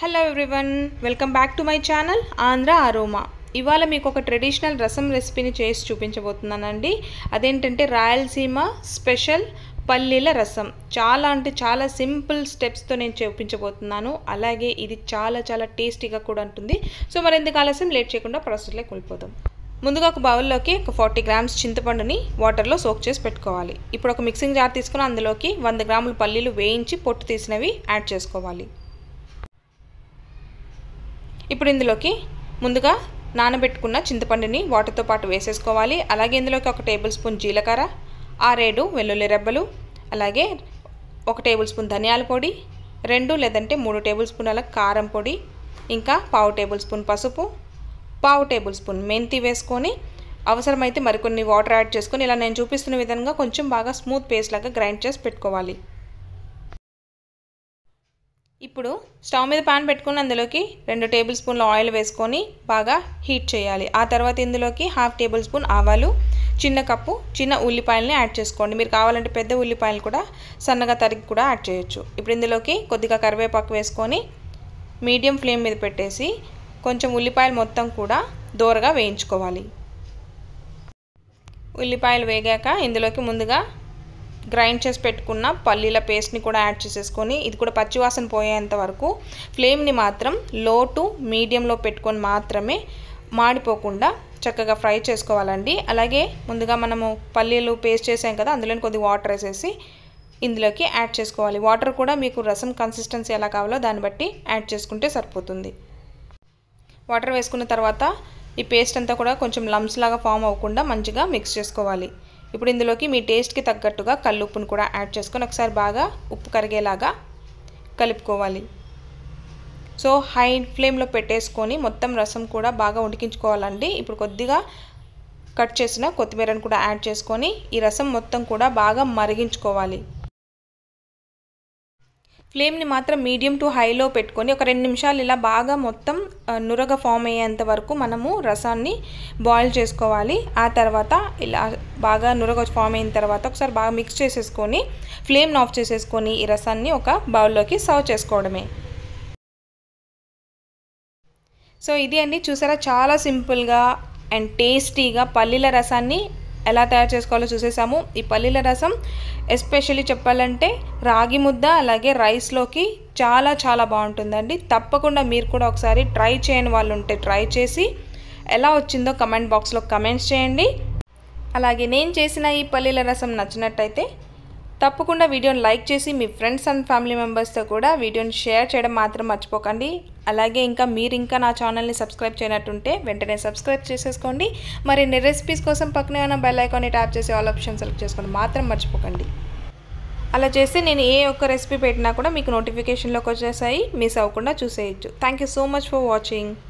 hello everyone welcome back to my channel Andhra aroma ఇవాళ మీకు ఒక ట్రెడిషనల్ రసం రెసిపీని చేసి చూపించబోతున్నానండి అదేంటంటే రాయలసీమ స్పెషల్ పల్లీల రసం చాలా అంటే చాలా సింపుల్ స్టెప్స్తో నేను చూపించబోతున్నాను అలాగే ఇది చాలా చాలా టేస్టీగా కూడా ఉంటుంది సో ఎందుకు ఆలస్యం లేట్ చేయకుండా ప్రాసెస్లోకి వెళ్ళిపోతాం ముందుగా ఒక బౌల్లోకి ఒక ఫార్టీ గ్రామ్స్ చింతపండుని వాటర్లో సోక్ చేసి పెట్టుకోవాలి ఇప్పుడు ఒక మిక్సింగ్ జార్ తీసుకుని అందులోకి వంద గ్రాముల పల్లీలు వేయించి పొట్టు తీసినవి యాడ్ చేసుకోవాలి ఇప్పుడు ఇందులోకి ముందుగా నానబెట్టుకున్న చింతపండుని వాటర్తో పాటు వేసేసుకోవాలి అలాగే ఇందులోకి ఒక టేబుల్ స్పూన్ జీలకర్ర ఆరేడు వెల్లుల్లి రెబ్బలు అలాగే ఒక టేబుల్ స్పూన్ ధనియాల పొడి రెండు లేదంటే మూడు టేబుల్ అలా కారం పొడి ఇంకా పావు టేబుల్ స్పూన్ పసుపు పావు టేబుల్ స్పూన్ మెంతి వేసుకొని అవసరమైతే మరికొన్ని వాటర్ యాడ్ చేసుకొని ఇలా నేను చూపిస్తున్న విధంగా కొంచెం బాగా స్మూత్ పేస్ట్ లాగా గ్రైండ్ చేసి పెట్టుకోవాలి ఇప్పుడు స్టవ్ మీద పాన్ పెట్టుకుని అందులోకి రెండు టేబుల్ స్పూన్ల ఆయిల్ వేసుకొని బాగా హీట్ చేయాలి ఆ తర్వాత ఇందులోకి హాఫ్ టేబుల్ స్పూన్ ఆవాలు చిన్న కప్పు చిన్న ఉల్లిపాయలని యాడ్ చేసుకోండి మీరు కావాలంటే పెద్ద ఉల్లిపాయలు కూడా సన్నగా తరిగి కూడా యాడ్ చేయొచ్చు ఇప్పుడు ఇందులోకి కొద్దిగా కరివేపాకు వేసుకొని మీడియం ఫ్లేమ్ మీద పెట్టేసి కొంచెం ఉల్లిపాయలు మొత్తం కూడా దోరగా వేయించుకోవాలి ఉల్లిపాయలు వేగాక ఇందులోకి ముందుగా గ్రైండ్ చేసి పెట్టుకున్న పల్లీల పేస్ట్ని కూడా యాడ్ చేసేసుకొని ఇది కూడా పచ్చివాసన పోయేంత వరకు ఫ్లేమ్ని మాత్రం లో టు మీడియంలో పెట్టుకొని మాత్రమే మాడిపోకుండా చక్కగా ఫ్రై చేసుకోవాలండి అలాగే ముందుగా మనము పల్లీలు పేస్ట్ చేసాం కదా అందులోని కొద్ది వాటర్ వేసేసి ఇందులోకి యాడ్ చేసుకోవాలి వాటర్ కూడా మీకు రసం కన్సిస్టెన్సీ ఎలా కావాలో దాన్ని బట్టి యాడ్ చేసుకుంటే సరిపోతుంది వాటర్ వేసుకున్న తర్వాత ఈ పేస్ట్ అంతా కూడా కొంచెం లమ్స్ లాగా ఫామ్ అవ్వకుండా మంచిగా మిక్స్ చేసుకోవాలి ఇప్పుడు ఇందులోకి మీ టేస్ట్కి తగ్గట్టుగా కల్లుప్పును కూడా యాడ్ చేసుకొని ఒకసారి బాగా ఉప్పు కరిగేలాగా కలుపుకోవాలి సో హై ఫ్లేమ్లో పెట్టేసుకొని మొత్తం రసం కూడా బాగా ఉడికించుకోవాలండి ఇప్పుడు కొద్దిగా కట్ చేసిన కొత్తిమీరను కూడా యాడ్ చేసుకొని ఈ రసం మొత్తం కూడా బాగా మరిగించుకోవాలి ఫ్లేమ్ని మాత్రం మీడియం టు హైలో పెట్టుకొని ఒక రెండు నిమిషాలు ఇలా బాగా మొత్తం నురగ ఫామ్ అయ్యేంత వరకు మనము రసాన్ని బాయిల్ చేసుకోవాలి ఆ తర్వాత ఇలా బాగా నురగ ఫామ్ అయిన తర్వాత ఒకసారి బాగా మిక్స్ చేసేసుకొని ఫ్లేమ్ని ఆఫ్ చేసేసుకొని ఈ రసాన్ని ఒక బౌల్లోకి సర్వ్ చేసుకోవడమే సో ఇది అండి చూసారా చాలా సింపుల్గా అండ్ టేస్టీగా పల్లీల రసాన్ని ఎలా తయారు చేసుకోవాలో చూసేసాము ఈ పల్లీల రసం ఎస్పెషల్లీ చెప్పాలంటే రాగి ముద్ద అలాగే రైస్లోకి చాలా చాలా బాగుంటుందండి తప్పకుండా మీరు కూడా ఒకసారి ట్రై చేయని వాళ్ళు ఉంటే ట్రై చేసి ఎలా వచ్చిందో కమెంట్ బాక్స్లో కమెంట్స్ చేయండి అలాగే నేను చేసిన ఈ పల్లీల రసం నచ్చినట్టయితే తప్పకుండా వీడియోని లైక్ చేసి మీ ఫ్రెండ్స్ అండ్ ఫ్యామిలీ మెంబర్స్తో కూడా వీడియోని షేర్ చేయడం మాత్రం మర్చిపోకండి అలాగే ఇంకా మీరు ఇంకా నా ఛానల్ని సబ్స్క్రైబ్ చేయనట్టుంటే వెంటనే సబ్స్క్రైబ్ చేసేసుకోండి మరి రెసిపీస్ కోసం పక్కనే ఉన్న బెల్ ఐకాన్ని ట్యాప్ చేసి ఆల్ ఆప్షన్ సెలెక్ట్ చేసుకోండి మాత్రం మర్చిపోకండి అలా చేస్తే నేను ఏ ఒక్క రెసిపీ పెట్టినా కూడా మీకు నోటిఫికేషన్లోకి వచ్చేసాయి మిస్ అవ్వకుండా చూసేయచ్చు thank you so much for watching